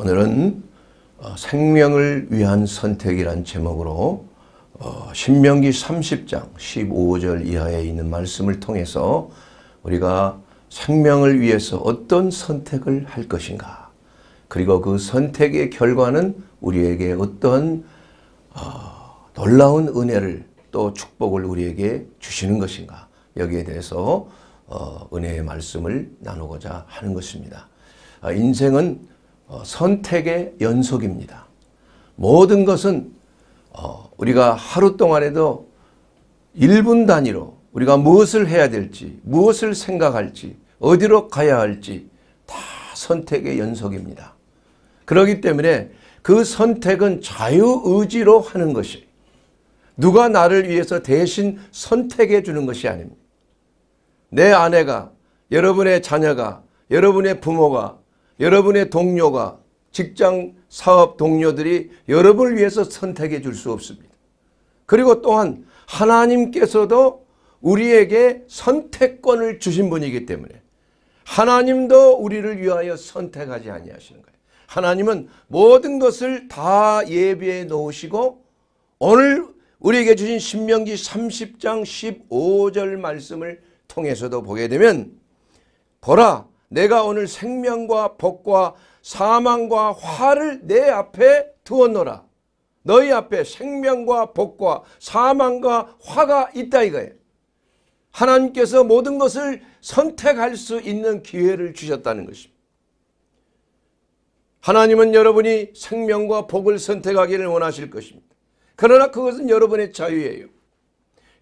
오늘은 어, 생명을 위한 선택이란 제목으로 어, 신명기 30장 15절 이하에 있는 말씀을 통해서 우리가 생명을 위해서 어떤 선택을 할 것인가 그리고 그 선택의 결과는 우리에게 어떤 어, 놀라운 은혜를 또 축복을 우리에게 주시는 것인가 여기에 대해서 은혜의 말씀을 나누고자 하는 것입니다. 아, 인생은 어, 선택의 연속입니다. 모든 것은 어, 우리가 하루 동안에도 1분 단위로 우리가 무엇을 해야 될지 무엇을 생각할지 어디로 가야 할지 다 선택의 연속입니다. 그렇기 때문에 그 선택은 자유의지로 하는 것이 누가 나를 위해서 대신 선택해 주는 것이 아닙니다. 내 아내가 여러분의 자녀가 여러분의 부모가 여러분의 동료가 직장 사업 동료들이 여러분을 위해서 선택해 줄 수 없습니다. 그리고 또한 하나님께서도 우리에게 선택권을 주신 분이기 때문에 하나님도 우리를 위하여 선택하지 아니하시는 거예요. 하나님은 모든 것을 다 예비해 놓으시고 오늘 우리에게 주신 신명기 30장 15절 말씀을 통해서도 보게 되면 보라 내가 오늘 생명과 복과 사망과 화를 내 앞에 두었노라. 너희 앞에 생명과 복과 사망과 화가 있다 이거예요. 하나님께서 모든 것을 선택할 수 있는 기회를 주셨다는 것입니다. 하나님은 여러분이 생명과 복을 선택하기를 원하실 것입니다. 그러나 그것은 여러분의 자유예요.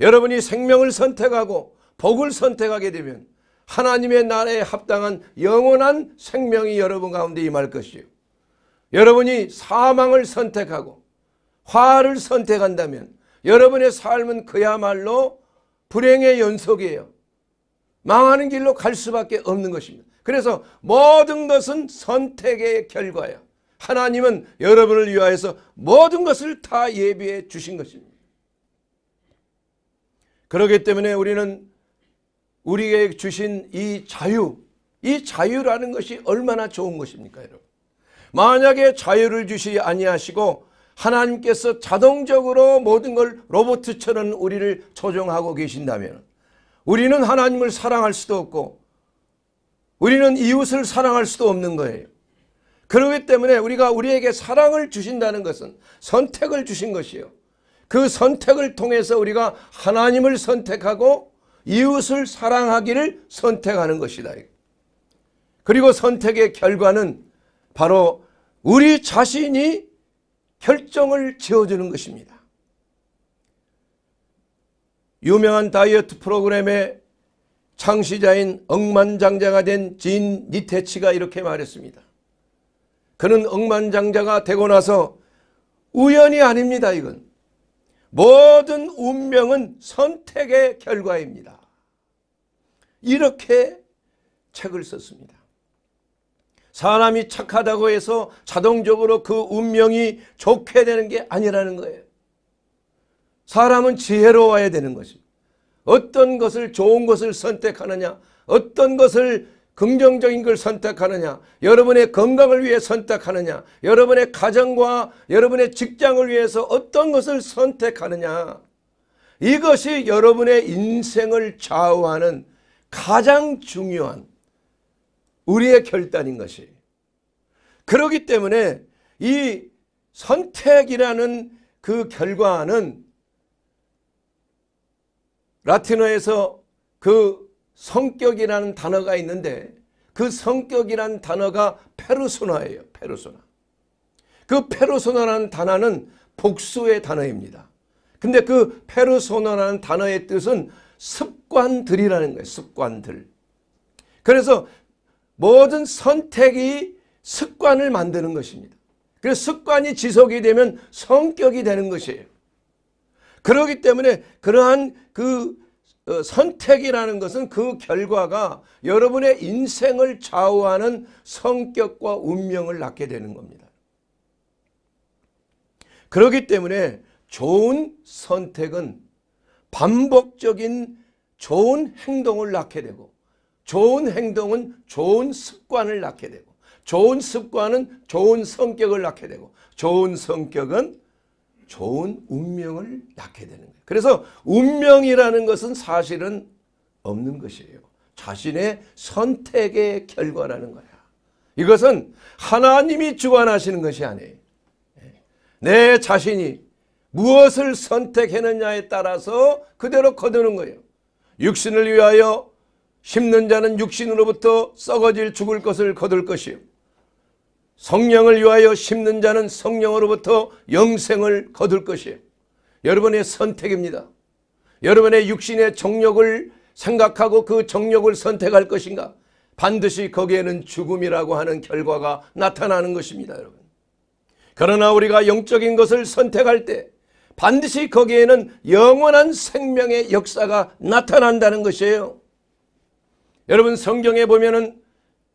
여러분이 생명을 선택하고 복을 선택하게 되면 하나님의 나라에 합당한 영원한 생명이 여러분 가운데 임할 것이요. 여러분이 사망을 선택하고 화를 선택한다면 여러분의 삶은 그야말로 불행의 연속이에요. 망하는 길로 갈 수밖에 없는 것입니다. 그래서 모든 것은 선택의 결과예요. 하나님은 여러분을 위하여서 모든 것을 다 예비해 주신 것입니다. 그렇기 때문에 우리는 우리에게 주신 이 자유 이 자유라는 것이 얼마나 좋은 것입니까 여러분 만약에 자유를 주시 아니하시고 하나님께서 자동적으로 모든 걸 로봇처럼 우리를 조종하고 계신다면 우리는 하나님을 사랑할 수도 없고 우리는 이웃을 사랑할 수도 없는 거예요. 그러기 때문에 우리가 우리에게 사랑을 주신다는 것은 선택을 주신 것이요. 그 선택을 통해서 우리가 하나님을 선택하고 이웃을 사랑하기를 선택하는 것이다. 그리고 선택의 결과는 바로 우리 자신이 결정을 지어주는 것입니다. 유명한 다이어트 프로그램의 창시자인 억만장자가 된 진 니테치가 이렇게 말했습니다. 그는 억만장자가 되고 나서 우연이 아닙니다. 이건 모든 운명은 선택의 결과입니다. 이렇게 책을 썼습니다. 사람이 착하다고 해서 자동적으로 그 운명이 좋게 되는 게 아니라는 거예요. 사람은 지혜로워야 되는 것입니다. 어떤 것을 좋은 것을 선택하느냐 어떤 것을 긍정적인 걸 선택하느냐 여러분의 건강을 위해 선택하느냐 여러분의 가정과 여러분의 직장을 위해서 어떤 것을 선택하느냐 이것이 여러분의 인생을 좌우하는 가장 중요한 우리의 결단인 것이 그러기 때문에 이 선택이라는 그 결과는 라틴어에서 그 성격이라는 단어가 있는데 그 성격이라는 단어가 페르소나예요. 페르소나. 그 페르소나라는 단어는 복수의 단어입니다. 근데 그 페르소나라는 단어의 뜻은 습관들이라는 거예요. 습관들. 그래서 모든 선택이 습관을 만드는 것입니다. 그래서 습관이 지속이 되면 성격이 되는 것이에요. 그러기 때문에 그러한 그 어, 선택이라는 것은 그 결과가 여러분의 인생을 좌우하는 성격과 운명을 낳게 되는 겁니다. 그렇기 때문에 좋은 선택은 반복적인 좋은 행동을 낳게 되고 좋은 행동은 좋은 습관을 낳게 되고 좋은 습관은 좋은 성격을 낳게 되고 좋은 성격은 좋은 운명을 낳게 되는 거예요. 그래서 운명이라는 것은 사실은 없는 것이에요. 자신의 선택의 결과라는 거야. 이것은 하나님이 주관하시는 것이 아니에요. 내 자신이 무엇을 선택했느냐에 따라서 그대로 거두는 거예요. 육신을 위하여 심는 자는 육신으로부터 썩어질 죽을 것을 거둘 것이요. 성령을 위하여 심는 자는 성령으로부터 영생을 거둘 것이에요. 여러분의 선택입니다. 여러분의 육신의 정력을 생각하고 그 정력을 선택할 것인가? 반드시 거기에는 죽음이라고 하는 결과가 나타나는 것입니다, 여러분. 그러나 우리가 영적인 것을 선택할 때 반드시 거기에는 영원한 생명의 역사가 나타난다는 것이에요. 여러분 성경에 보면은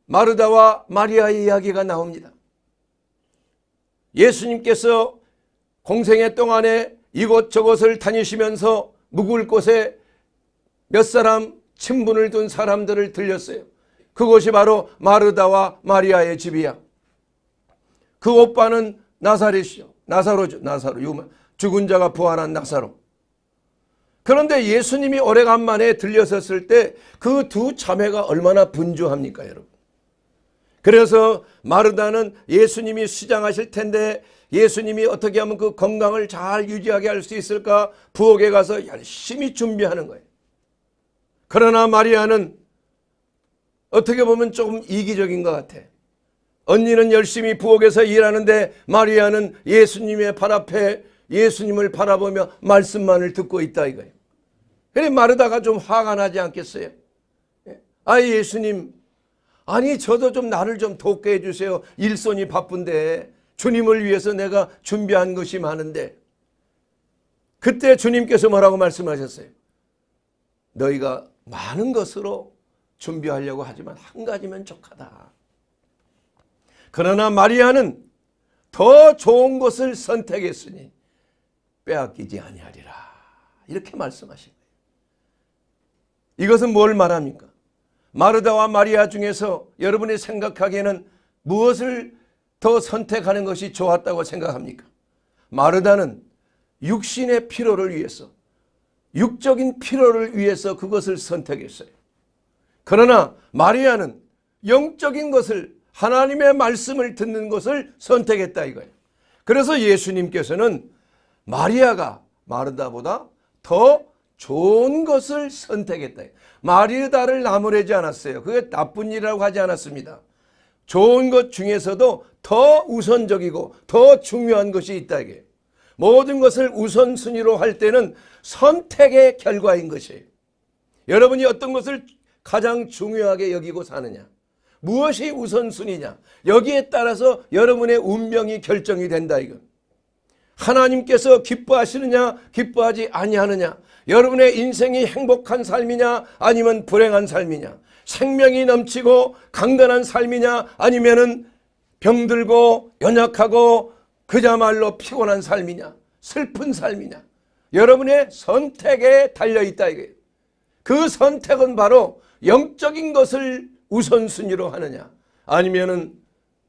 마르다와 마리아의 이야기가 나옵니다. 예수님께서 공생의 동안에 이곳저곳을 다니시면서 묵을 곳에 몇 사람 친분을 둔 사람들을 들렸어요. 그곳이 바로 마르다와 마리아의 집이야. 그 오빠는 나사렛이요. 나사로죠. 나사로. 죽은 자가 부활한 나사로. 그런데 예수님이 오래간만에 들려섰을 때 그 두 자매가 얼마나 분주합니까 여러분. 그래서 마르다는 예수님이 수장하실 텐데 예수님이 어떻게 하면 그 건강을 잘 유지하게 할 수 있을까 부엌에 가서 열심히 준비하는 거예요. 그러나 마리아는 어떻게 보면 조금 이기적인 것 같아. 언니는 열심히 부엌에서 일하는데 마리아는 예수님의 발 앞에 예수님을 바라보며 말씀만을 듣고 있다 이거예요. 그래 마르다가 좀 화가 나지 않겠어요? 아 예수님 아니 저도 좀 나를 좀 돕게 해주세요. 일손이 바쁜데 주님을 위해서 내가 준비한 것이 많은데 그때 주님께서 뭐라고 말씀하셨어요? 너희가 많은 것으로 준비하려고 하지만 한 가지면 족하다. 그러나 마리아는 더 좋은 것을 선택했으니 빼앗기지 아니하리라. 이렇게 말씀하신 거예요. 이것은 뭘 말합니까? 마르다와 마리아 중에서 여러분이 생각하기에는 무엇을 더 선택하는 것이 좋았다고 생각합니까? 마르다는 육신의 피로를 위해서 육적인 피로를 위해서 그것을 선택했어요. 그러나 마리아는 영적인 것을 하나님의 말씀을 듣는 것을 선택했다 이거예요. 그래서 예수님께서는 마리아가 마르다보다 더 좋은 것을 선택했다. 마리다를 나무래지 않았어요. 그게 나쁜 일이라고 하지 않았습니다. 좋은 것 중에서도 더 우선적이고 더 중요한 것이 있다 이게. 모든 것을 우선순위로 할 때는 선택의 결과인 것이에요. 여러분이 어떤 것을 가장 중요하게 여기고 사느냐. 무엇이 우선순위냐. 여기에 따라서 여러분의 운명이 결정이 된다 이건. 하나님께서 기뻐하시느냐 기뻐하지 아니하느냐 여러분의 인생이 행복한 삶이냐 아니면 불행한 삶이냐 생명이 넘치고 강건한 삶이냐 아니면은 병들고 연약하고 그야말로 피곤한 삶이냐 슬픈 삶이냐 여러분의 선택에 달려있다 이거예요. 그 선택은 바로 영적인 것을 우선순위로 하느냐 아니면은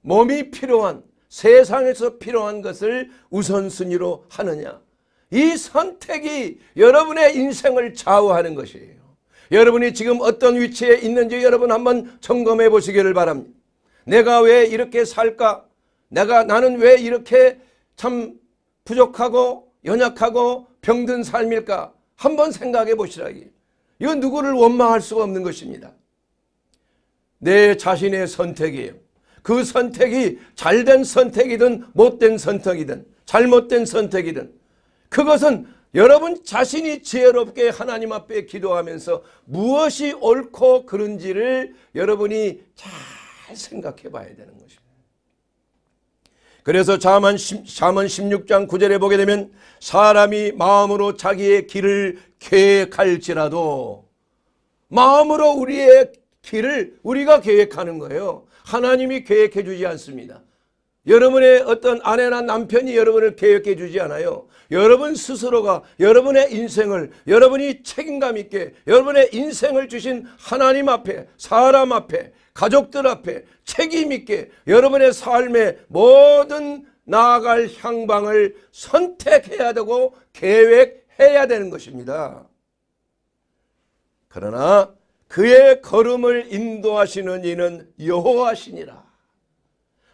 몸이 필요한 세상에서 필요한 것을 우선순위로 하느냐 이 선택이 여러분의 인생을 좌우하는 것이에요. 여러분이 지금 어떤 위치에 있는지 여러분 한번 점검해 보시기를 바랍니다. 내가 왜 이렇게 살까? 내가 나는 왜 이렇게 참 부족하고 연약하고 병든 삶일까? 한번 생각해 보시라 이건 누구를 원망할 수가 없는 것입니다. 내 자신의 선택이에요. 그 선택이 잘된 선택이든 못된 선택이든 잘못된 선택이든 그것은 여러분 자신이 지혜롭게 하나님 앞에 기도하면서 무엇이 옳고 그른지를 여러분이 잘 생각해 봐야 되는 것입니다. 그래서 자만, 자만 16장 9절에 보게 되면 사람이 마음으로 자기의 길을 계획할지라도 마음으로 우리의 길을 우리가 계획하는 거예요. 하나님이 계획해 주지 않습니다. 여러분의 어떤 아내나 남편이 여러분을 계획해 주지 않아요. 여러분 스스로가 여러분의 인생을 여러분이 책임감 있게 여러분의 인생을 주신 하나님 앞에 사람 앞에 가족들 앞에 책임 있게 여러분의 삶의 모든 나아갈 향방을 선택해야 되고 계획해야 되는 것입니다. 그러나 그의 걸음을 인도하시는 이는 여호와시니라.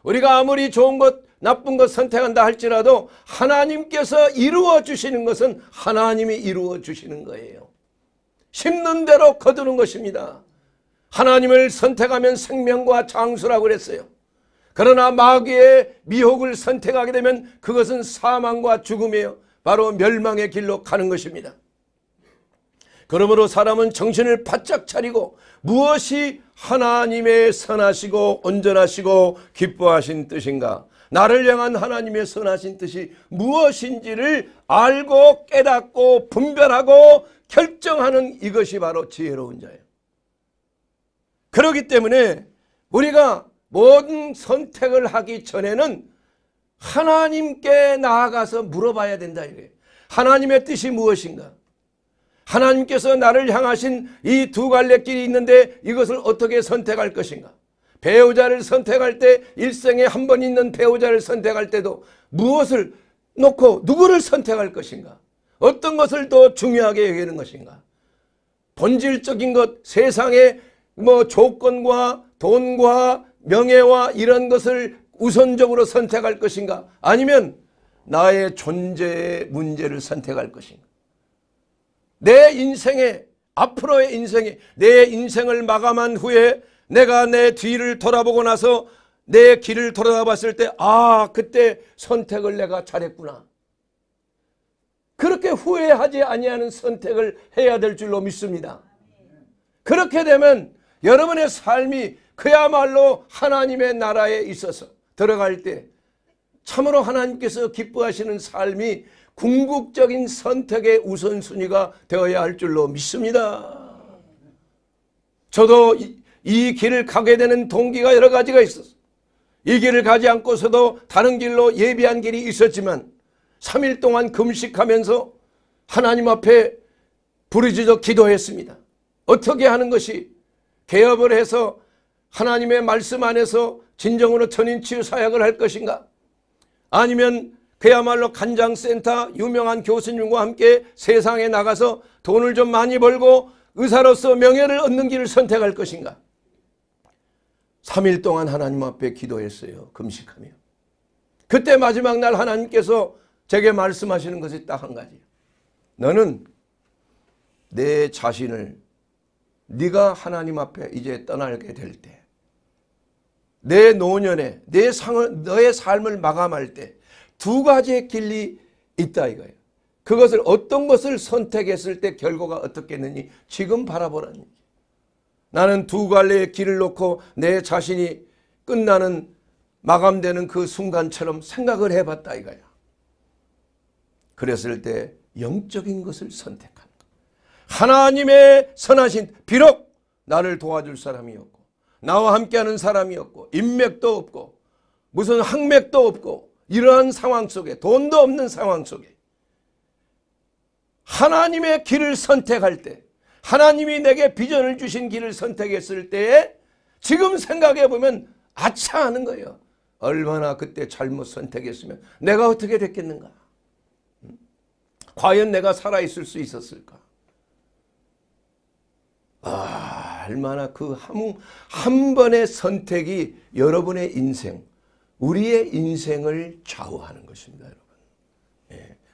우리가 아무리 좋은 것 나쁜 것 선택한다 할지라도 하나님께서 이루어 주시는 것은 하나님이 이루어 주시는 거예요. 심는 대로 거두는 것입니다. 하나님을 선택하면 생명과 장수라고 그랬어요. 그러나 마귀의 미혹을 선택하게 되면 그것은 사망과 죽음이에요. 바로 멸망의 길로 가는 것입니다. 그러므로 사람은 정신을 바짝 차리고 무엇이 하나님의 선하시고 온전하시고 기뻐하신 뜻인가 나를 향한 하나님의 선하신 뜻이 무엇인지를 알고 깨닫고 분별하고 결정하는 이것이 바로 지혜로운 자예요. 그렇기 때문에 우리가 모든 선택을 하기 전에는 하나님께 나아가서 물어봐야 된다 이거예요. 하나님의 뜻이 무엇인가? 하나님께서 나를 향하신 이 두 갈래 길이 있는데 이것을 어떻게 선택할 것인가? 배우자를 선택할 때 일생에 한 번 있는 배우자를 선택할 때도 무엇을 놓고 누구를 선택할 것인가? 어떤 것을 더 중요하게 여기는 것인가? 본질적인 것, 세상의 뭐 조건과 돈과 명예와 이런 것을 우선적으로 선택할 것인가? 아니면 나의 존재의 문제를 선택할 것인가? 내 인생에 앞으로의 인생에 내 인생을 마감한 후에 내가 내 뒤를 돌아보고 나서 내 길을 돌아봤을 때 아 그때 선택을 내가 잘했구나. 그렇게 후회하지 아니하는 선택을 해야 될 줄로 믿습니다. 그렇게 되면 여러분의 삶이 그야말로 하나님의 나라에 있어서 들어갈 때 참으로 하나님께서 기뻐하시는 삶이 궁극적인 선택의 우선순위가 되어야 할 줄로 믿습니다. 저도 이 길을 가게 되는 동기가 여러 가지가 있었어. 이 길을 가지 않고서도 다른 길로 예비한 길이 있었지만 3일 동안 금식하면서 하나님 앞에 부르짖어 기도했습니다. 어떻게 하는 것이 개업을 해서 하나님의 말씀 안에서 진정으로 천인치유 사역을 할 것인가? 아니면 그야말로 간장센터 유명한 교수님과 함께 세상에 나가서 돈을 좀 많이 벌고 의사로서 명예를 얻는 길을 선택할 것인가? 3일 동안 하나님 앞에 기도했어요. 금식하며. 그때 마지막 날 하나님께서 제게 말씀하시는 것이 딱 한 가지. 너는 내 자신을 네가 하나님 앞에 이제 떠나게 될 때, 내 노년에 내 상을 너의 삶을 마감할 때 두 가지의 길이 있다 이거예요. 그것을 어떤 것을 선택했을 때 결과가 어떻겠느니 지금 바라보라는 얘기. 나는 두 갈래의 길을 놓고 내 자신이 끝나는 마감되는 그 순간처럼 생각을 해봤다 이거야. 그랬을 때 영적인 것을 선택한 것. 하나님의 선하신 비록 나를 도와줄 사람이 없고 나와 함께하는 사람이 없고 인맥도 없고 무슨 학맥도 없고 이러한 상황 속에 돈도 없는 상황 속에 하나님의 길을 선택할 때 하나님이 내게 비전을 주신 길을 선택했을 때에 지금 생각해 보면 아차 하는 거예요. 얼마나 그때 잘못 선택했으면 내가 어떻게 됐겠는가? 음? 과연 내가 살아있을 수 있었을까? 아, 얼마나 그한 한 번의 선택이 여러분의 인생, 우리의 인생을 좌우하는 것입니다.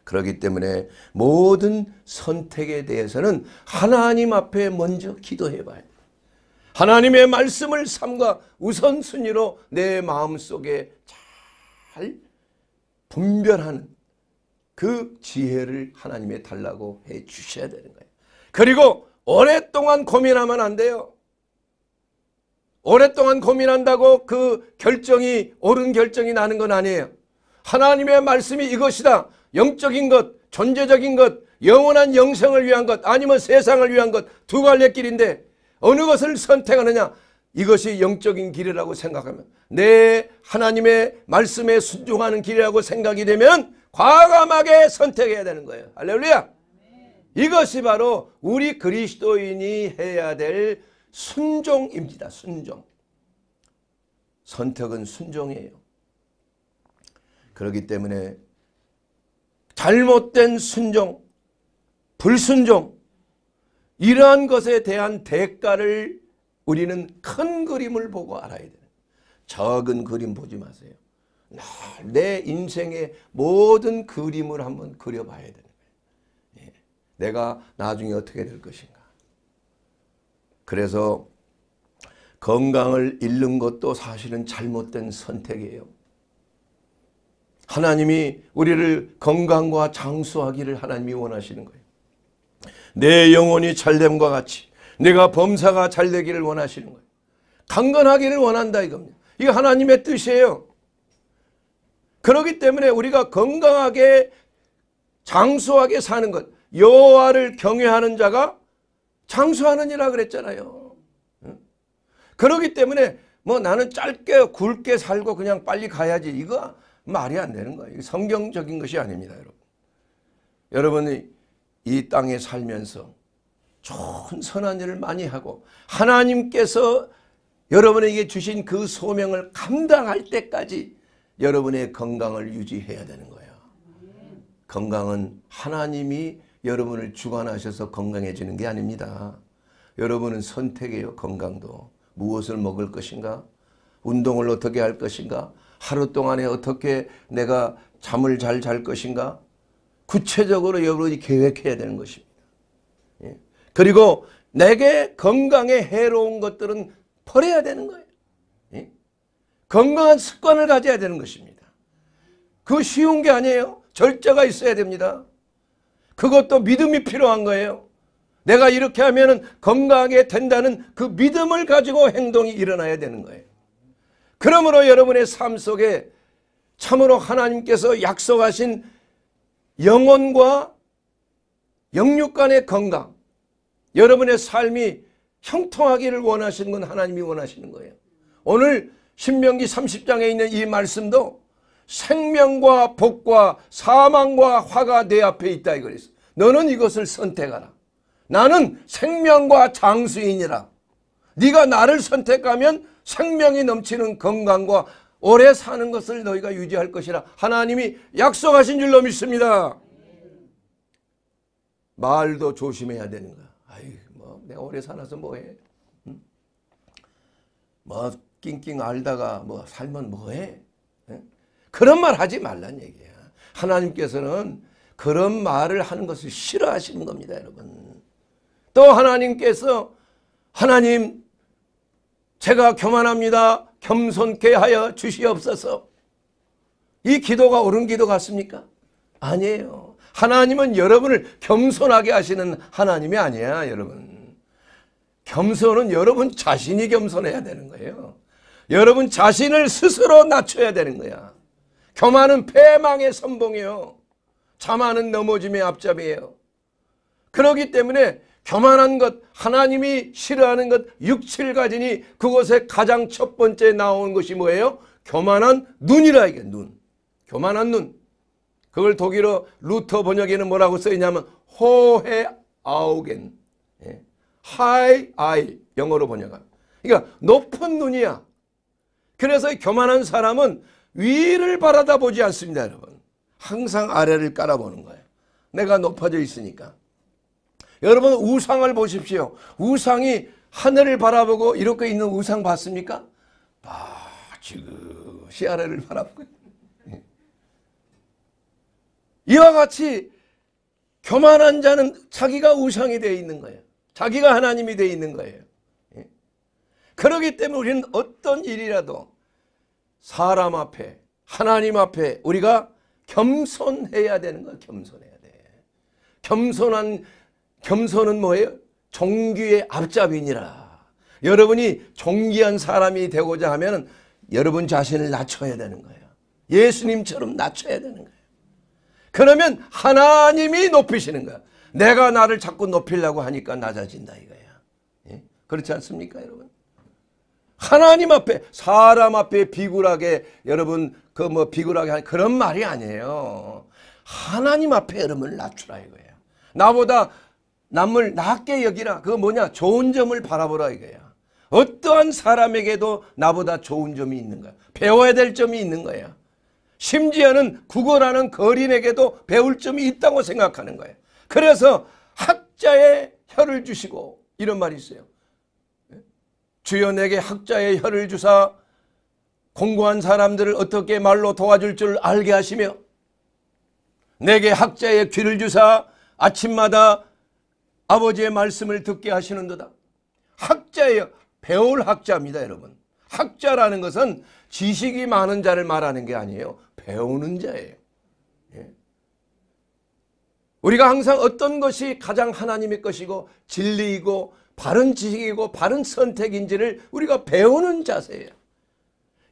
그렇기 때문에 모든 선택에 대해서는 하나님 앞에 먼저 기도해 봐야 돼 하나님의 말씀을 삼가 우선순위로 내 마음속에 잘 분별하는 그 지혜를 하나님의 달라고 해 주셔야 되는 거예요. 그리고 오랫동안 고민하면 안 돼요. 오랫동안 고민한다고 그 결정이 옳은 결정이 나는 건 아니에요. 하나님의 말씀이 이것이다. 영적인 것, 존재적인 것, 영원한 영생을 위한 것, 아니면 세상을 위한 것 두 갈래 길인데 어느 것을 선택하느냐? 이것이 영적인 길이라고 생각하면 내 하나님의 말씀에 순종하는 길이라고 생각이 되면 과감하게 선택해야 되는 거예요. 할렐루야. 이것이 바로 우리 그리스도인이 해야 될 순종입니다. 순종. 선택은 순종이에요. 그렇기 때문에 잘못된 순종, 불순종 이러한 것에 대한 대가를 우리는 큰 그림을 보고 알아야 돼요. 적은 그림 보지 마세요. 내 인생의 모든 그림을 한번 그려봐야 되는 거예요. 예. 내가 나중에 어떻게 될 것인가. 그래서 건강을 잃는 것도 사실은 잘못된 선택이에요. 하나님이 우리를 건강과 장수하기를 하나님이 원하시는 거예요. 내 영혼이 잘됨과 같이 내가 범사가 잘되기를 원하시는 거예요. 강건하기를 원한다 이겁니다. 이게 하나님의 뜻이에요. 그렇기 때문에 우리가 건강하게 장수하게 사는 것여와를 경외하는 자가 장수하느니라 그랬잖아요. 그렇기 때문에 뭐 나는 짧게 굵게 살고 그냥 빨리 가야지 이거 말이 안 되는 거예요. 성경적인 것이 아닙니다, 여러분. 여러분이 이 땅에 살면서 좋은 선한 일을 많이 하고 하나님께서 여러분에게 주신 그 소명을 감당할 때까지 여러분의 건강을 유지해야 되는 거예요. 건강은 하나님이 여러분을 주관하셔서 건강해지는 게 아닙니다. 여러분은 선택이요 건강도. 무엇을 먹을 것인가? 운동을 어떻게 할 것인가? 하루 동안에 어떻게 내가 잠을 잘 잘 것인가? 구체적으로 여러분이 계획해야 되는 것입니다. 예. 그리고 내게 건강에 해로운 것들은 버려야 되는 거예요. 예. 건강한 습관을 가져야 되는 것입니다. 그 쉬운 게 아니에요. 절제가 있어야 됩니다. 그것도 믿음이 필요한 거예요. 내가 이렇게 하면 건강하게 된다는 그 믿음을 가지고 행동이 일어나야 되는 거예요. 그러므로 여러분의 삶 속에 참으로 하나님께서 약속하신 영혼과 영육 간의 건강, 여러분의 삶이 형통하기를 원하시는 건 하나님이 원하시는 거예요. 오늘 신명기 30장에 있는 이 말씀도 생명과 복과 사망과 화가 내 앞에 있다 이거랬어. 너는 이것을 선택하라. 나는 생명과 장수이라 네가 나를 선택하면 생명이 넘치는 건강과 오래 사는 것을 너희가 유지할 것이라 하나님이 약속하신 줄로 믿습니다. 말도 조심해야 되는 거야. 아이, 뭐, 내가 오래 살아서 뭐해? 뭐, 낑낑 알다가 뭐, 살면 뭐해? 그런 말 하지 말란 얘기야. 하나님께서는 그런 말을 하는 것을 싫어하시는 겁니다, 여러분. 또 하나님께서, 하나님, 제가 교만합니다. 겸손케 하여 주시옵소서. 이 기도가 옳은 기도 같습니까? 아니에요. 하나님은 여러분을 겸손하게 하시는 하나님이 아니야 여러분. 겸손은 여러분 자신이 겸손해야 되는 거예요. 여러분 자신을 스스로 낮춰야 되는 거야. 교만은 패망의 선봉이요. 자만은 넘어짐의 앞잡이에요. 그러기 때문에 교만한 것, 하나님이 싫어하는 것 6, 7가지니 그것에 가장 첫 번째 나오는 것이 뭐예요? 교만한 눈이라 이게 눈. 교만한 눈. 그걸 독일어 루터 번역에는 뭐라고 써있냐면 호해 아우겐. 예. 하이 아이 영어로 번역한. 그러니까 높은 눈이야. 그래서 교만한 사람은 위를 바라다 보지 않습니다, 여러분. 항상 아래를 깔아보는 거예요. 내가 높아져 있으니까. 여러분 우상을 보십시오. 우상이 하늘을 바라보고 이렇게 있는 우상 봤습니까? 아, 지금 시아래를 바라보고 예. 이와 같이 교만한 자는 자기가 우상이 되어 있는 거예요. 자기가 하나님이 되어 있는 거예요. 예. 그러기 때문에 우리는 어떤 일이라도 사람 앞에 하나님 앞에 우리가 겸손해야 되는 거야. 겸손해야 돼. 겸손한 겸손은 뭐예요? 종기의 앞잡이니라. 여러분이 존귀한 사람이 되고자 하면 여러분 자신을 낮춰야 되는 거예요. 예수님처럼 낮춰야 되는 거예요. 그러면 하나님이 높이시는 거야. 내가 나를 자꾸 높이려고 하니까 낮아진다 이거야. 예? 그렇지 않습니까 여러분? 하나님 앞에 사람 앞에 비굴하게 여러분 그 뭐 비굴하게 하는 그런 말이 아니에요. 하나님 앞에 여러분을 낮추라 이거예요. 나보다 남을 낮게 여기라. 그 뭐냐? 좋은 점을 바라보라 이거야. 어떠한 사람에게도 나보다 좋은 점이 있는 거야. 배워야 될 점이 있는 거야. 심지어는 국어라는 거린에게도 배울 점이 있다고 생각하는 거야. 그래서 학자의 혀를 주시고 이런 말이 있어요. 예? 주여 내게 학자의 혀를 주사 공부한 사람들을 어떻게 말로 도와줄 줄 알게 하시며 내게 학자의 귀를 주사 아침마다 아버지의 말씀을 듣게 하시는도다. 학자예요. 배울 학자입니다, 여러분. 학자라는 것은 지식이 많은 자를 말하는 게 아니에요. 배우는 자예요. 예. 우리가 항상 어떤 것이 가장 하나님의 것이고 진리이고 바른 지식이고 바른 선택인지를 우리가 배우는 자세예요.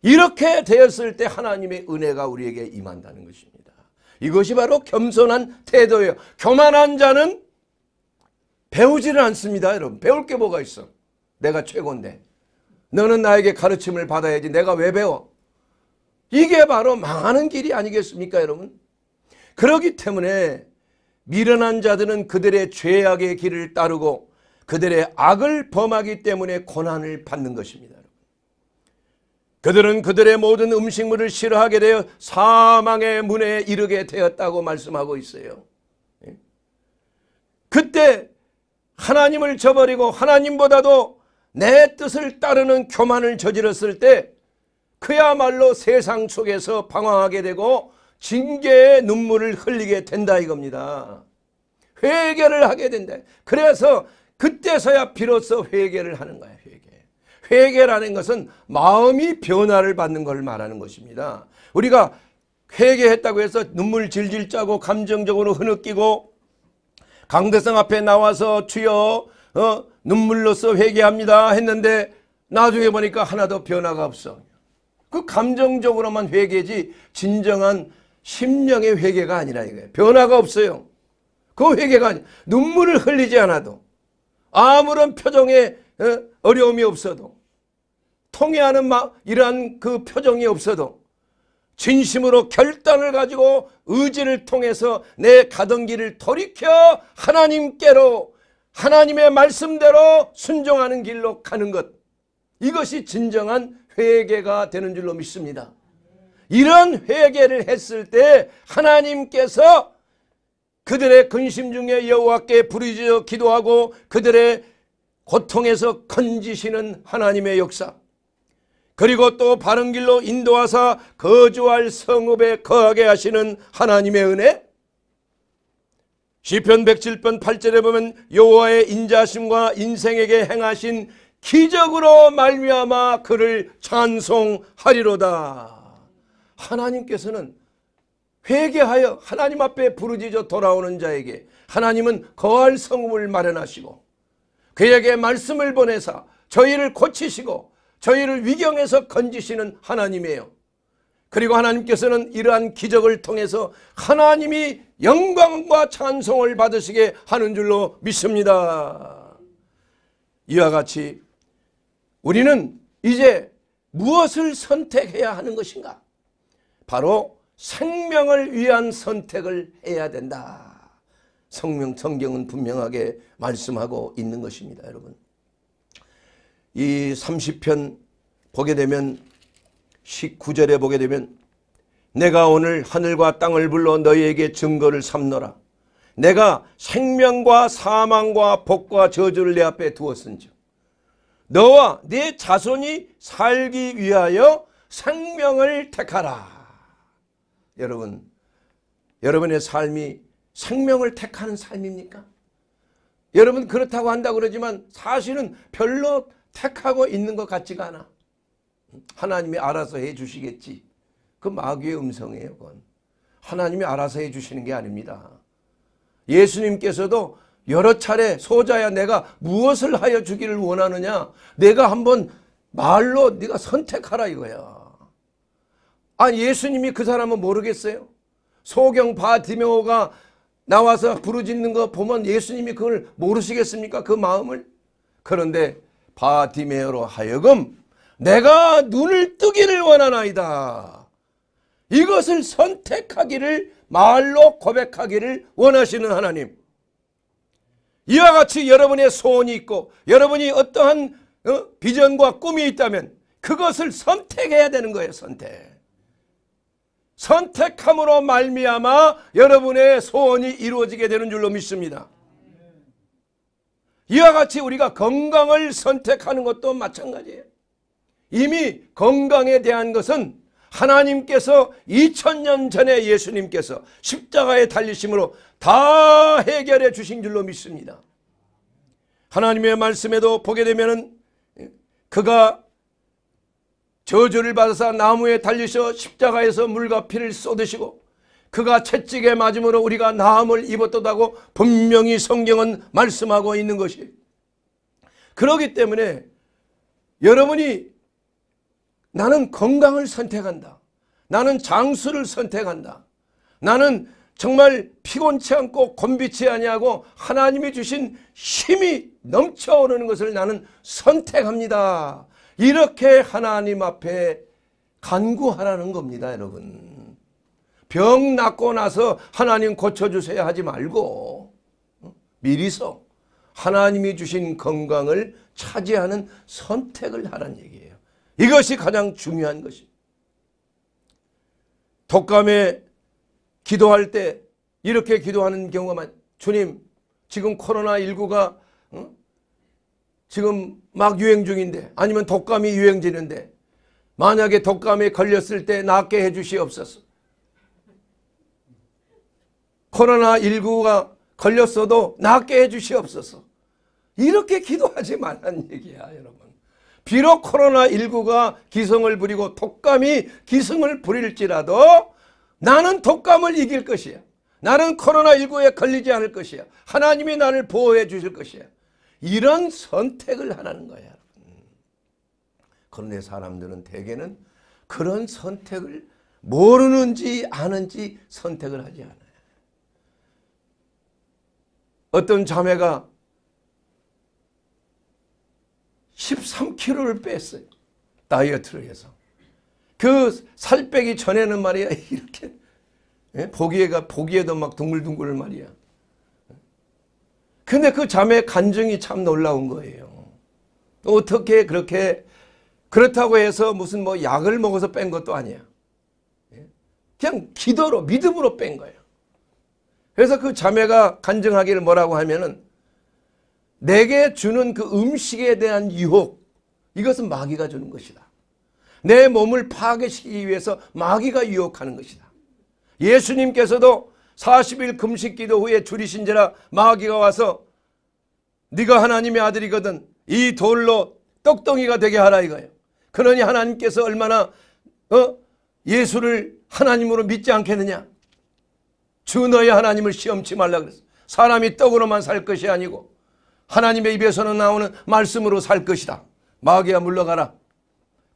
이렇게 되었을 때 하나님의 은혜가 우리에게 임한다는 것입니다. 이것이 바로 겸손한 태도예요. 교만한 자는 배우지를 않습니다 여러분 배울 게 뭐가 있어 내가 최고인데 너는 나에게 가르침을 받아야지 내가 왜 배워 이게 바로 망하는 길이 아니겠습니까 여러분 그러기 때문에 미련한 자들은 그들의 죄악의 길을 따르고 그들의 악을 범하기 때문에 고난을 받는 것입니다. 그들은 그들의 모든 음식물을 싫어하게 되어 사망의 문에 이르게 되었다고 말씀하고 있어요. 예? 그때 하나님을 저버리고 하나님보다도 내 뜻을 따르는 교만을 저질렀을 때 그야말로 세상 속에서 방황하게 되고 징계의 눈물을 흘리게 된다 이겁니다. 회개를 하게 된다. 그래서 그때서야 비로소 회개를 하는 거야 회개. 회개라는 것은 마음이 변화를 받는 걸 말하는 것입니다. 우리가 회개했다고 해서 눈물 질질 짜고 감정적으로 흐느끼고 강대성 앞에 나와서 주여 어, 눈물로써 회개합니다 했는데 나중에 보니까 하나도 변화가 없어. 그 감정적으로만 회개지 진정한 심령의 회개가 아니라 이거예요. 변화가 없어요. 그 회개가 아니 눈물을 흘리지 않아도 아무런 표정에 어, 어려움이 없어도 통해하는 마, 이러한 그 표정이 없어도 진심으로 결단을 가지고 의지를 통해서 내 가던 길을 돌이켜 하나님께로 하나님의 말씀대로 순종하는 길로 가는 것 이것이 진정한 회개가 되는 줄로 믿습니다. 이런 회개를 했을 때 하나님께서 그들의 근심 중에 여호와께 부르짖어 기도하고 그들의 고통에서 건지시는 하나님의 역사 그리고 또 바른 길로 인도하사 거주할 성읍에 거하게 하시는 하나님의 은혜 시편 107편 8절에 보면 여호와의 인자심과 인생에게 행하신 기적으로 말미암아 그를 찬송하리로다. 하나님께서는 회개하여 하나님 앞에 부르짖어 돌아오는 자에게 하나님은 거할 성읍을 마련하시고 그에게 말씀을 보내사 저희를 고치시고 저희를 위경에서 건지시는 하나님이에요. 그리고 하나님께서는 이러한 기적을 통해서 하나님이 영광과 찬송을 받으시게 하는 줄로 믿습니다. 이와 같이 우리는 이제 무엇을 선택해야 하는 것인가? 바로 생명을 위한 선택을 해야 된다. 성명, 성경은 분명하게 말씀하고 있는 것입니다, 여러분. 이 30편 보게 되면 19절에 보게 되면 내가 오늘 하늘과 땅을 불러 너희에게 증거를 삼노라. 내가 생명과 사망과 복과 저주를 내 앞에 두었은즉 너와 네 자손이 살기 위하여 생명을 택하라. 여러분, 여러분의 삶이 생명을 택하는 삶입니까? 여러분 그렇다고 한다 그러지만 사실은 별로 택하고 있는 것 같지가 않아. 하나님이 알아서 해 주시겠지. 그 마귀의 음성이에요. 그건. 하나님이 알아서 해 주시는 게 아닙니다. 예수님께서도 여러 차례 소자야 내가 무엇을 하여 주기를 원하느냐. 내가 한번 말로 네가 선택하라 이거야. 아 예수님이 그 사람은 모르겠어요. 소경 바디메오가 나와서 부르짖는 거 보면 예수님이 그걸 모르시겠습니까? 그 마음을. 그런데 바티메어로 하여금 내가 눈을 뜨기를 원하나이다. 이것을 선택하기를 말로 고백하기를 원하시는 하나님. 이와 같이 여러분의 소원이 있고 여러분이 어떠한 어? 비전과 꿈이 있다면 그것을 선택해야 되는 거예요. 선택. 선택함으로 말미암아 여러분의 소원이 이루어지게 되는 줄로 믿습니다. 이와 같이 우리가 건강을 선택하는 것도 마찬가지예요. 이미 건강에 대한 것은 하나님께서 2000년 전에 예수님께서 십자가에 달리심으로 다 해결해 주신 줄로 믿습니다. 하나님의 말씀에도 보게 되면 그가 저주를 받아서 나무에 달리셔 십자가에서 물과 피를 쏟으시고 그가 채찍에 맞음으로 우리가 나음을 입었다고 분명히 성경은 말씀하고 있는 것이 그러기 때문에 여러분이 나는 건강을 선택한다. 나는 장수를 선택한다. 나는 정말 피곤치 않고 곤비치 아니하고 하나님이 주신 힘이 넘쳐오르는 것을 나는 선택합니다. 이렇게 하나님 앞에 간구하라는 겁니다, 여러분. 병 낫고 나서 하나님 고쳐주세요 하지 말고 미리 서 하나님이 주신 건강을 차지하는 선택을 하라는 얘기예요. 이것이 가장 중요한 것입 독감에 기도할 때 이렇게 기도하는 경우가 많 주님 지금 코로나19가 지금 막 유행 중인데 아니면 독감이 유행지는데 만약에 독감에 걸렸을 때 낫게 해주시옵소서 코로나19가 걸렸어도 낫게 해주시옵소서. 이렇게 기도하지 말란 얘기야 여러분. 비록 코로나19가 기승을 부리고 독감이 기승을 부릴지라도 나는 독감을 이길 것이야. 나는 코로나19에 걸리지 않을 것이야. 하나님이 나를 보호해 주실 것이야. 이런 선택을 하라는 거야. 그런데 사람들은 대개는 그런 선택을 모르는지 아는지 선택을 하지 않아. 어떤 자매가 13kg를 뺐어요. 다이어트를 해서. 그 살 빼기 전에는 말이야 이렇게 예? 보기에가 보기에도 막 둥글둥글 말이야. 근데 그 자매의 간증이 참 놀라운 거예요. 어떻게 그렇게 그렇다고 해서 무슨 뭐 약을 먹어서 뺀 것도 아니야. 예? 그냥 기도로 믿음으로 뺀 거예요. 그래서 그 자매가 간증하기를 뭐라고 하면은 내게 주는 그 음식에 대한 유혹 이것은 마귀가 주는 것이다. 내 몸을 파괴시키기 위해서 마귀가 유혹하는 것이다. 예수님께서도 40일 금식기도 후에 줄이신 지라 마귀가 와서 네가 하나님의 아들이거든 이 돌로 떡덩이가 되게 하라 이거예요. 그러니 하나님께서 얼마나 어? 예수를 하나님으로 믿지 않겠느냐. 주 너의 하나님을 시험치 말라 그랬어. 사람이 떡으로만 살 것이 아니고 하나님의 입에서는 나오는 말씀으로 살 것이다. 마귀야 물러가라.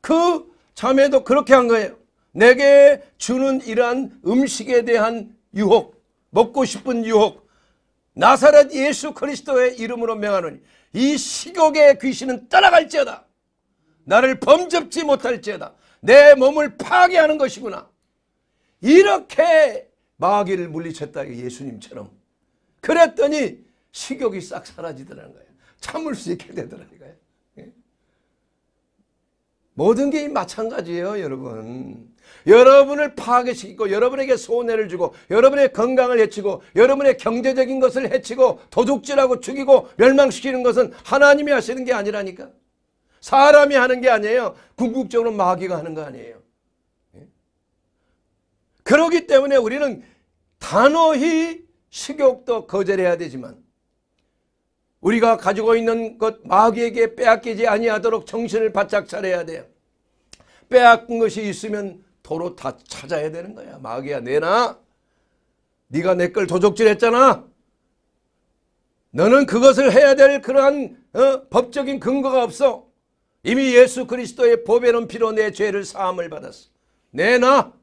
그 자매도 그렇게 한 거예요. 내게 주는 이러한 음식에 대한 유혹, 먹고 싶은 유혹, 나사렛 예수 그리스도의 이름으로 명하노니 이 식욕의 귀신은 따라갈지어다. 나를 범접지 못할지어다. 내 몸을 파괴하는 것이구나. 이렇게 마귀를 물리쳤다 예수님처럼. 그랬더니 식욕이 싹 사라지더라는 거예요. 참을 수 있게 되더라는 거예요. 예? 모든 게 마찬가지예요 여러분. 여러분을 파괴시키고 여러분에게 손해를 주고 여러분의 건강을 해치고 여러분의 경제적인 것을 해치고 도둑질하고 죽이고 멸망시키는 것은 하나님이 하시는 게 아니라니까. 사람이 하는 게 아니에요. 궁극적으로 마귀가 하는 거 아니에요. 그러기 때문에 우리는 단호히 식욕도 거절해야 되지만 우리가 가지고 있는 것 마귀에게 빼앗기지 아니하도록 정신을 바짝 차려야 돼요. 빼앗긴 것이 있으면 도로 다 찾아야 되는 거야. 마귀야 내놔. 네가 내 걸 도적질했잖아. 너는 그것을 해야 될 그러한 어? 법적인 근거가 없어. 이미 예수 그리스도의 보배는 피로 내 죄를 사함을 받았어. 내놔.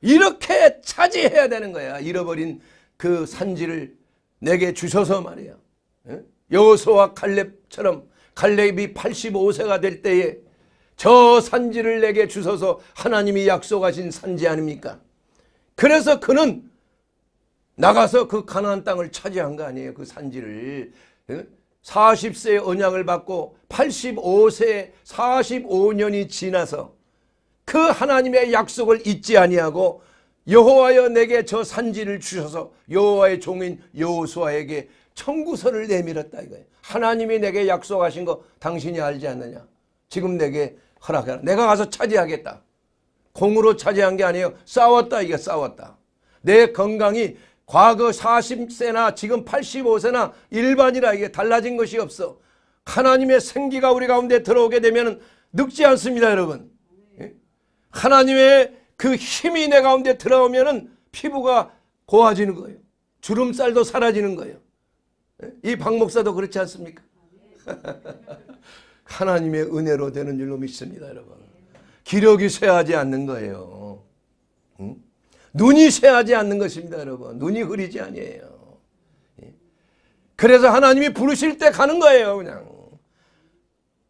이렇게 차지해야 되는 거야. 잃어버린 그 산지를 내게 주셔서 말이야. 예? 여호수와 칼렙처럼 칼렙이 85세가 될 때에 저 산지를 내게 주셔서 하나님이 약속하신 산지 아닙니까? 그래서 그는 나가서 그 가나안 땅을 차지한 거 아니에요. 그 산지를. 4 예? 0세 언약을 받고 85세 45년이 지나서 그 하나님의 약속을 잊지 아니하고 여호와여 내게 저 산지를 주셔서 여호와의 종인 여호수아에게 청구서를 내밀었다 이거예요. 하나님이 내게 약속하신 거 당신이 알지 않느냐. 지금 내게 허락해라. 내가 가서 차지하겠다. 공으로 차지한 게 아니에요. 싸웠다 이게 싸웠다. 내 건강이 과거 40세나 지금 85세나 일반이라 이게 달라진 것이 없어. 하나님의 생기가 우리 가운데 들어오게 되면 늙지 않습니다 여러분. 하나님의 그 힘이 내 가운데 들어오면은 피부가 고와지는 거예요. 주름살도 사라지는 거예요. 예? 이 박목사도 그렇지 않습니까? 하나님의 은혜로 되는 줄로 믿습니다, 여러분. 기력이 쇠하지 않는 거예요. 눈이 쇠하지 않는 것입니다, 여러분. 눈이 흐리지 아니에요. 예? 그래서 하나님이 부르실 때 가는 거예요, 그냥.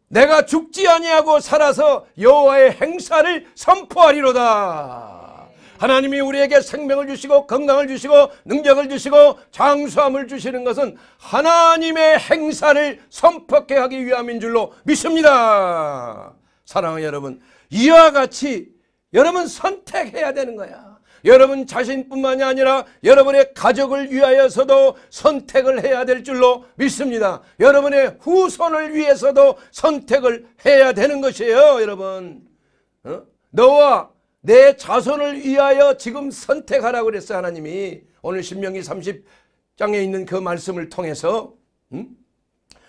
내가 죽지 아니하고 살아서 여호와의 행사를 선포하리로다. 하나님이 우리에게 생명을 주시고 건강을 주시고 능력을 주시고 장수함을 주시는 것은 하나님의 행사를 선포케 하기 위함인 줄로 믿습니다. 사랑하는 여러분, 이와 같이 여러분 선택해야 되는 거야. 여러분 자신뿐만이 아니라 여러분의 가족을 위하여서도 선택을 해야 될 줄로 믿습니다. 여러분의 후손을 위해서도 선택을 해야 되는 것이에요. 여러분. 어? 너와 내 자손을 위하여 지금 선택하라고 그랬어 하나님이. 오늘 신명기 30장에 있는 그 말씀을 통해서 음?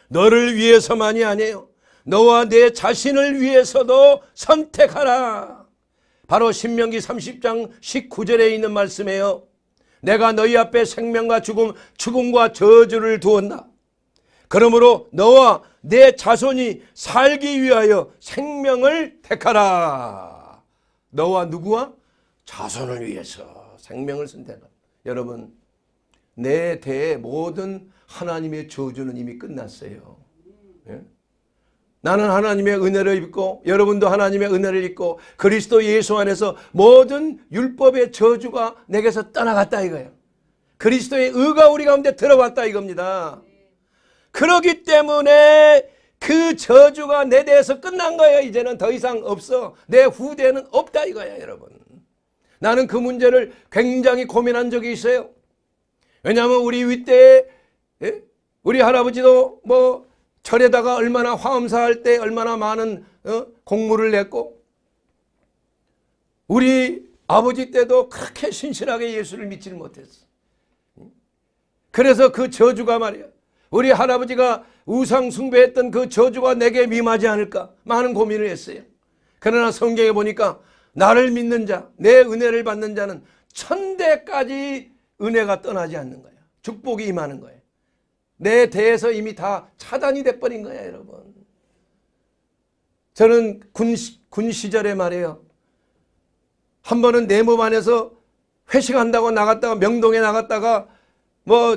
너를 위해서만이 아니에요. 너와 내 자신을 위해서도 선택하라. 바로 신명기 30장 19절에 있는 말씀이에요. 내가 너희 앞에 생명과 죽음, 죽음과 저주를 두었나. 그러므로 너와 내 자손이 살기 위하여 생명을 택하라. 너와 누구와? 자손을 위해서 생명을 선택하라. 여러분 내 대의 모든 하나님의 저주는 이미 끝났어요. 예? 나는 하나님의 은혜를 입고 여러분도 하나님의 은혜를 입고 그리스도 예수 안에서 모든 율법의 저주가 내게서 떠나갔다 이거예요. 그리스도의 의가 우리 가운데 들어왔다 이겁니다. 그러기 때문에 그 저주가 내 대해서 끝난 거예요. 이제는 더 이상 없어. 내 후대는 없다 이거예요 여러분. 나는 그 문제를 굉장히 고민한 적이 있어요. 왜냐하면 우리 윗대에 예? 우리 할아버지도 뭐 철에다가 얼마나 화엄사 할때 얼마나 많은 어? 공물을 냈고 우리 아버지 때도 그렇게 신실하게 예수를 믿지를 못했어. 그래서 그 저주가 말이야. 우리 할아버지가 우상 숭배했던 그 저주가 내게 미하지 않을까 많은 고민을 했어요. 그러나 성경에 보니까 나를 믿는 자, 내 은혜를 받는 자는 천대까지 은혜가 떠나지 않는 거야. 축복이 임하는 거야. 내대해서 이미 다 차단이 돼버린 거야 여러분. 저는 군, 군 시절에 말이에요. 한 번은 내 몸 안에서 회식한다고 나갔다가 명동에 나갔다가 뭐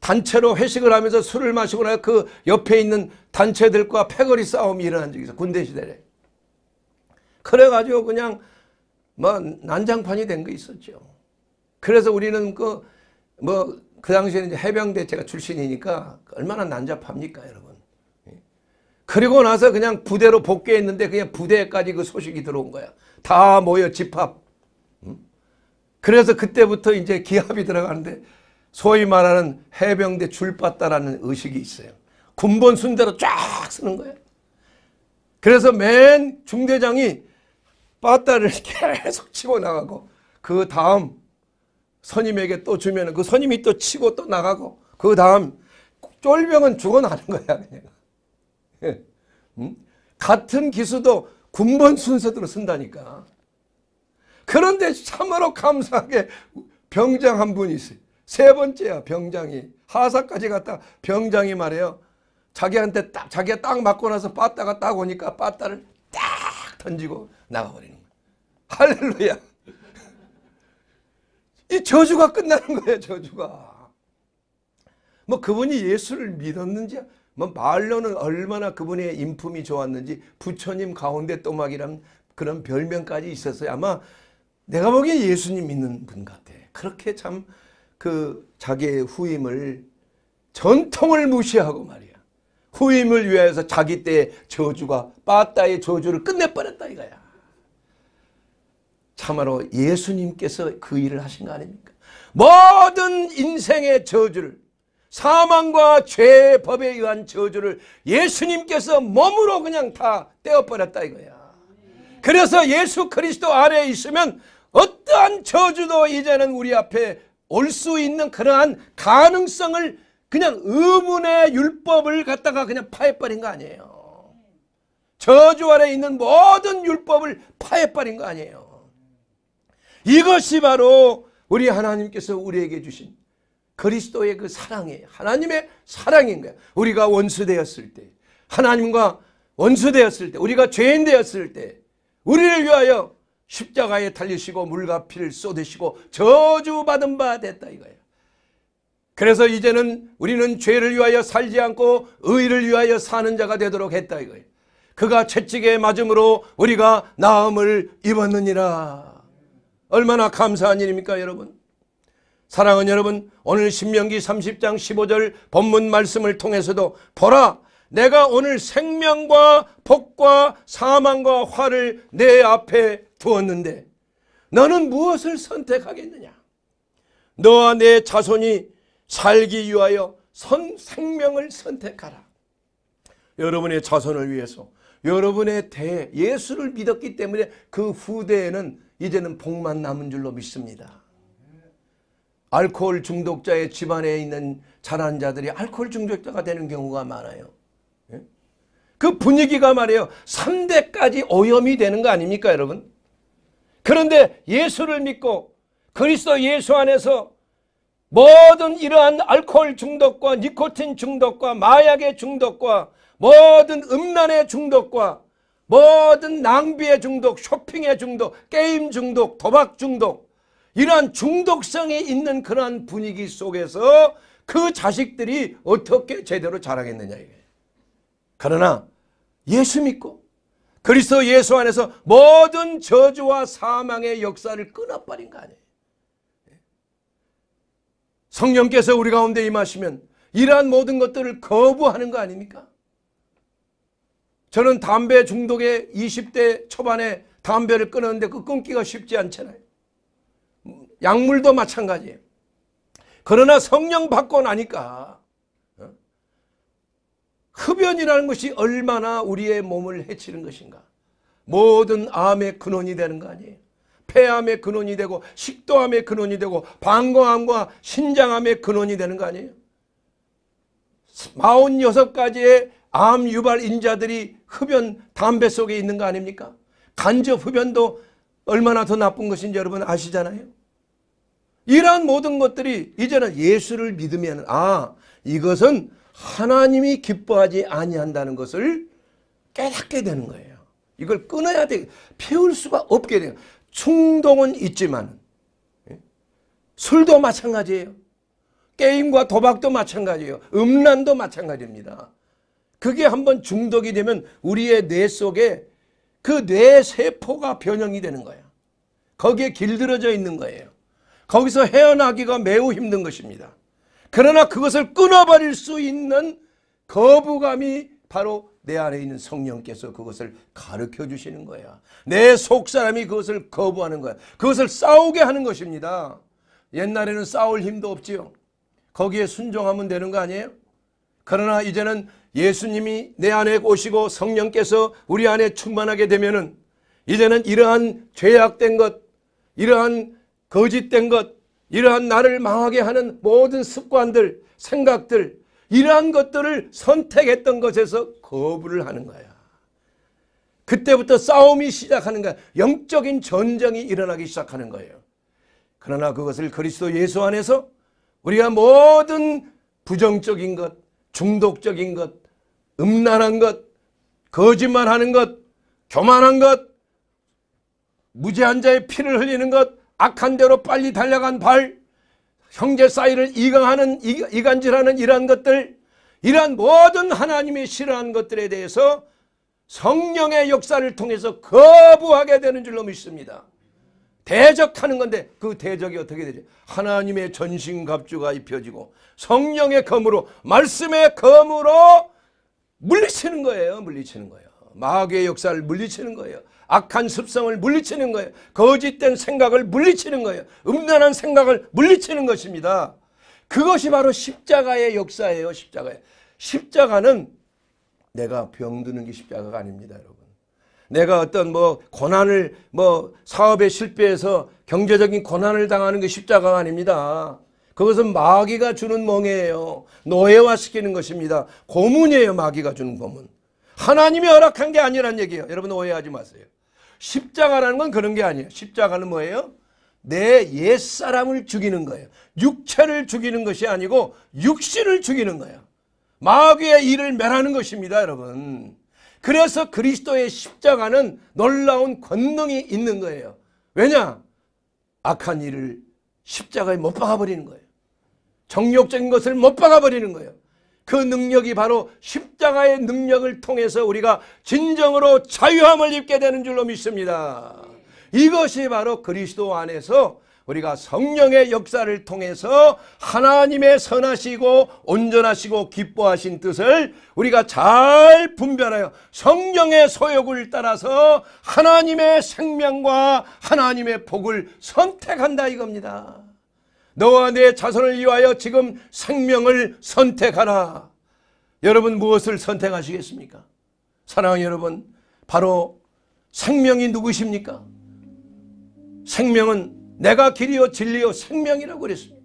단체로 회식을 하면서 술을 마시고 나서 그 옆에 있는 단체들과 패거리 싸움이 일어난 적이 있어 군대 시대에. 그래가지고 그냥 뭐 난장판이 된 거 있었죠. 그래서 우리는 그뭐 그 당시에는 이제 해병대 제가 출신이니까 얼마나 난잡합니까 여러분. 예? 그리고 나서 그냥 부대로 복귀했는데 그냥 부대까지 그 소식이 들어온 거야. 다 모여 집합. 음? 그래서 그때부터 이제 기합이 들어가는데 소위 말하는 해병대 줄봤다라는 의식이 있어요. 군번 순대로 쫙 쓰는 거예 그래서 맨 중대장이 빠따를 계속 치고 나가고 그 다음 선임에게 또 주면 그 선임이 또 치고 또 나가고 그 다음 쫄병은 죽어나는 거야 그냥. 예. 음? 같은 기수도 군번 순서대로 쓴다니까. 그런데 참으로 감사하게 병장 한 분이 있어요. 세 번째야 병장이. 하사까지 갔다 병장이 말해요. 자기한테 딱 자기가 딱 맞고 나서 빠따가 딱 오니까 빠따를 딱 던지고 나가버리는 거야. 할렐루야. 이 저주가 끝나는 거예요, 저주가. 뭐 그분이 예수를 믿었는지, 뭐 말로는 얼마나 그분의 인품이 좋았는지, 부처님 가운데 또막이란 그런 별명까지 있었어요. 아마 내가 보기엔 예수님 믿는 분 같아. 그렇게 참 그 자기의 후임을 전통을 무시하고 말이야. 후임을 위해서 자기 때 저주가 빠따의 저주를 끝내버렸다 이거야. 참으로 예수님께서 그 일을 하신 거 아닙니까? 모든 인생의 저주를 사망과 죄의 법에 의한 저주를 예수님께서 몸으로 그냥 다 떼어버렸다 이거야. 그래서 예수 그리스도 아에 있으면 어떠한 저주도 이제는 우리 앞에 올 수 있는 그러한 가능성을 그냥 의문의 율법을 갖다가 그냥 파해버린 거 아니에요. 저주 아래 있는 모든 율법을 파해버린 거 아니에요. 이것이 바로 우리 하나님께서 우리에게 주신 그리스도의 그 사랑이에요. 하나님의 사랑인 거야. 우리가 원수되었을 때, 하나님과 원수되었을 때, 우리가 죄인 되었을 때, 우리를 위하여 십자가에 달리시고 물과 피를 쏟으시고 저주받은 바 됐다 이거예요. 그래서 이제는 우리는 죄를 위하여 살지 않고 의를 위하여 사는 자가 되도록 했다 이거예요. 그가 채찍에 맞음으로 우리가 나음을 입었느니라. 얼마나 감사한 일입니까 여러분? 사랑은 여러분 오늘 신명기 30장 15절 본문 말씀을 통해서도 보라 내가 오늘 생명과 복과 사망과 화를 내 앞에 두었는데 너는 무엇을 선택하겠느냐 너와 내 자손이 살기 위하여 선 생명을 선택하라 여러분의 자손을 위해서 여러분의 대 예수를 믿었기 때문에 그 후대에는 이제는 복만 남은 줄로 믿습니다. 알코올 중독자의 집안에 있는 자란 자들이 알코올 중독자가 되는 경우가 많아요. 예? 그 분위기가 말이에요. 3대까지 오염이 되는 거 아닙니까 여러분? 그런데 예수를 믿고 그리스도 예수 안에서 모든 이러한 알코올 중독과 니코틴 중독과 마약의 중독과 모든 음란의 중독과 모든 낭비의 중독, 쇼핑의 중독, 게임 중독, 도박 중독 이러한 중독성이 있는 그러한 분위기 속에서 그 자식들이 어떻게 제대로 자라겠느냐 이게. 그러나 예수 믿고 그리스도 예수 안에서 모든 저주와 사망의 역사를 끊어버린 거 아니에요. 성령께서 우리 가운데 임하시면 이러한 모든 것들을 거부하는 거 아닙니까? 저는 담배 중독에 20대 초반에 담배를 끊었는데 그 끊기가 쉽지 않잖아요. 약물도 마찬가지예요. 그러나 성령 받고 나니까 어? 흡연이라는 것이 얼마나 우리의 몸을 해치는 것인가. 모든 암의 근원이 되는 거 아니에요. 폐암의 근원이 되고 식도암의 근원이 되고 방광암과 신장암의 근원이 되는 거 아니에요. 46가지의 암 유발 인자들이 흡연 담배 속에 있는 거 아닙니까? 간접 흡연도 얼마나 더 나쁜 것인지 여러분 아시잖아요. 이러한 모든 것들이 이제는 예수를 믿으면 아 이것은 하나님이 기뻐하지 아니한다는 것을 깨닫게 되는 거예요. 이걸 끊어야 돼. 피울 수가 없게 돼요. 충동은 있지만 예? 술도 마찬가지예요. 게임과 도박도 마찬가지예요. 음란도 마찬가지입니다. 그게 한번 중독이 되면 우리의 뇌 속에 그 뇌 세포가 변형이 되는 거예요. 거기에 길들여져 있는 거예요. 거기서 헤어나기가 매우 힘든 것입니다. 그러나 그것을 끊어버릴 수 있는 거부감이 바로 내 안에 있는 성령께서 그것을 가르쳐 주시는 거야. 내 속사람이 그것을 거부하는 거야. 그것을 싸우게 하는 것입니다. 옛날에는 싸울 힘도 없지요. 거기에 순종하면 되는 거 아니에요? 그러나 이제는 예수님이 내 안에 오시고 성령께서 우리 안에 충만하게 되면은 이제는 이러한 죄악된 것, 이러한 거짓된 것, 이러한 나를 망하게 하는 모든 습관들, 생각들, 이러한 것들을 선택했던 것에서 거부를 하는 거야. 그때부터 싸움이 시작하는 거야. 영적인 전쟁이 일어나기 시작하는 거예요. 그러나 그것을 그리스도 예수 안에서 우리가 모든 부정적인 것, 중독적인 것, 음란한 것, 거짓말하는 것, 교만한 것, 무죄한 자의 피를 흘리는 것, 악한 대로 빨리 달려간 발, 형제 사이를 이강하는 이간질하는 이러한 것들, 이러한 모든 하나님이 싫어하는 것들에 대해서 성령의 역사를 통해서 거부하게 되는 줄로 믿습니다. 대적하는 건데 그 대적이 어떻게 되죠? 하나님의 전신갑주가 입혀지고 성령의 검으로 말씀의 검으로 물리치는 거예요. 물리치는 거예요. 마귀의 역사를 물리치는 거예요. 악한 습성을 물리치는 거예요. 거짓된 생각을 물리치는 거예요. 음란한 생각을 물리치는 것입니다. 그것이 바로 십자가의 역사예요. 십자가의. 십자가는 내가 병드는 게 십자가가 아닙니다. 여러분. 내가 어떤 뭐 고난을 뭐 사업에 실패해서 경제적인 고난을 당하는 게 십자가가 아닙니다. 그것은 마귀가 주는 멍에예요. 노예화시키는 것입니다. 고문이에요. 마귀가 주는 고문. 하나님이 허락한 게 아니란 얘기예요. 여러분 오해하지 마세요. 십자가라는 건 그런 게 아니에요. 십자가는 뭐예요? 내 옛사람을 죽이는 거예요. 육체를 죽이는 것이 아니고 육신을 죽이는 거예요. 마귀의 일을 멸하는 것입니다. 여러분. 그래서 그리스도의 십자가는 놀라운 권능이 있는 거예요. 왜냐? 악한 일을 십자가에 못 박아버리는 거예요. 정욕적인 것을 못 박아버리는 거예요. 그 능력이 바로 십자가의 능력을 통해서 우리가 진정으로 자유함을 입게 되는 줄로 믿습니다. 이것이 바로 그리스도 안에서 우리가 성령의 역사를 통해서 하나님의 선하시고 온전하시고 기뻐하신 뜻을 우리가 잘 분별하여 성령의 소욕을 따라서 하나님의 생명과 하나님의 복을 선택한다 이겁니다. 너와 내 자손을 위하여 지금 생명을 선택하라. 여러분 무엇을 선택하시겠습니까? 사랑하는 여러분 바로 생명이 누구십니까? 생명은 내가 길이요 진리요 생명이라고 그랬습니다.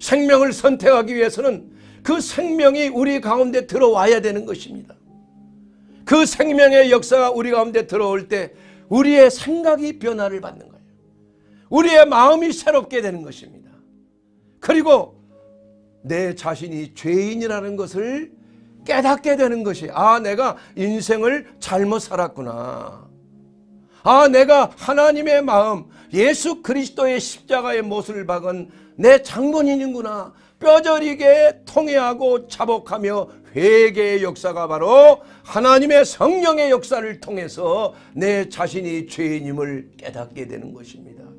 생명을 선택하기 위해서는 그 생명이 우리 가운데 들어와야 되는 것입니다. 그 생명의 역사가 우리 가운데 들어올 때 우리의 생각이 변화를 받는 우리의 마음이 새롭게 되는 것입니다. 그리고 내 자신이 죄인이라는 것을 깨닫게 되는 것이 아 내가 인생을 잘못 살았구나. 아 내가 하나님의 마음 예수 그리스도의 십자가의 못을 박은 내 장본인이구나. 뼈저리게 통해하고 자복하며 회개의 역사가 바로 하나님의 성령의 역사를 통해서 내 자신이 죄인임을 깨닫게 되는 것입니다.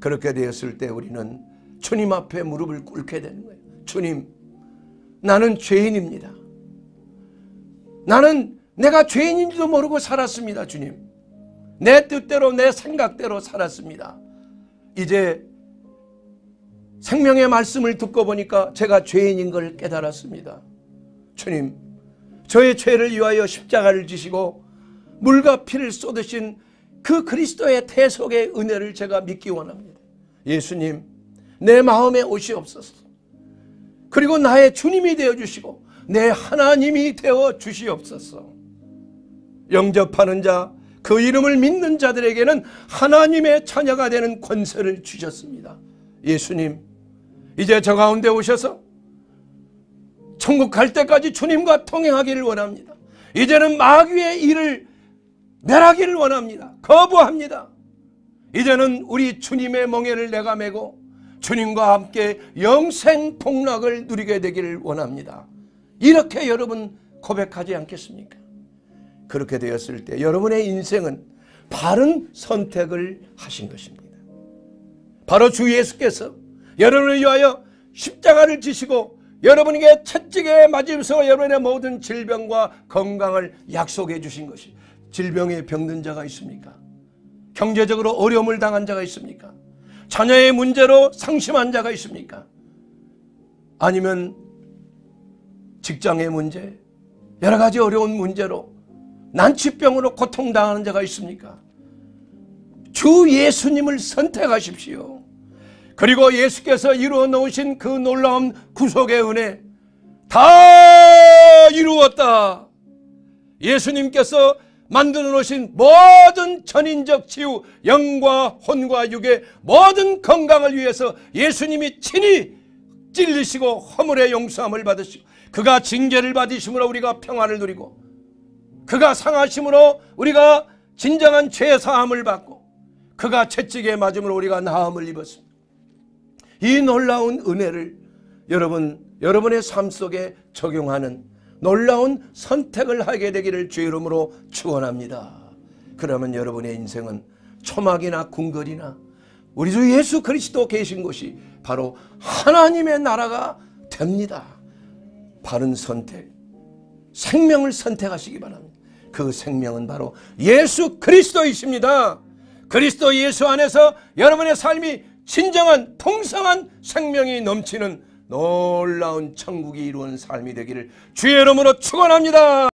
그렇게 되었을 때 우리는 주님 앞에 무릎을 꿇게 되는 거예요. 주님, 나는 죄인입니다. 나는 내가 죄인인지도 모르고 살았습니다, 주님. 내 뜻대로 내 생각대로 살았습니다. 이제 생명의 말씀을 듣고 보니까 제가 죄인인 걸 깨달았습니다. 주님, 저의 죄를 위하여 십자가를 지시고 물과 피를 쏟으신 그 그리스도의 태속의 은혜를 제가 믿기 원합니다. 예수님 내 마음에 오시옵소서. 그리고 나의 주님이 되어주시고 내 하나님이 되어주시옵소서. 영접하는 자, 그 이름을 믿는 자들에게는 하나님의 자녀가 되는 권세를 주셨습니다. 예수님, 이제 저 가운데 오셔서 천국 갈 때까지 주님과 통행하기를 원합니다. 이제는 마귀의 일을 멸하기를 원합니다. 거부합니다. 이제는 우리 주님의 멍에를 내가 메고 주님과 함께 영생 폭락을 누리게 되기를 원합니다. 이렇게 여러분 고백하지 않겠습니까? 그렇게 되었을 때 여러분의 인생은 바른 선택을 하신 것입니다. 바로 주 예수께서 여러분을 위하여 십자가를 지시고 여러분에게 채찍에 맞으면서 여러분의 모든 질병과 건강을 약속해 주신 것입니다. 질병에 병든 자가 있습니까? 경제적으로 어려움을 당한 자가 있습니까? 자녀의 문제로 상심한 자가 있습니까? 아니면 직장의 문제, 여러 가지 어려운 문제로 난치병으로 고통당하는 자가 있습니까? 주 예수님을 선택하십시오. 그리고 예수께서 이루어 놓으신 그 놀라운 구속의 은혜 다 이루었다. 예수님께서 만들어 놓으신 모든 천인적 치유, 영과 혼과 육의 모든 건강을 위해서 예수님이 친히 찔리시고 허물의 용서함을 받으시고 그가 징계를 받으심으로 우리가 평화를 누리고 그가 상하심으로 우리가 진정한 죄사함을 받고 그가 채찍에 맞음으로 우리가 나음을 입었습니다. 이 놀라운 은혜를 여러분 여러분의 삶 속에 적용하는 놀라운 선택을 하게 되기를 주의 이름으로 축원합니다. 그러면 여러분의 인생은 초막이나 궁궐이나 우리 주 예수 그리스도 계신 곳이 바로 하나님의 나라가 됩니다. 바른 선택, 생명을 선택하시기 바랍니다. 그 생명은 바로 예수 그리스도이십니다. 그리스도 예수 안에서 여러분의 삶이 진정한 풍성한 생명이 넘치는 놀라운 천국이 이루는 삶이 되기를 주의 이름으로 축원합니다.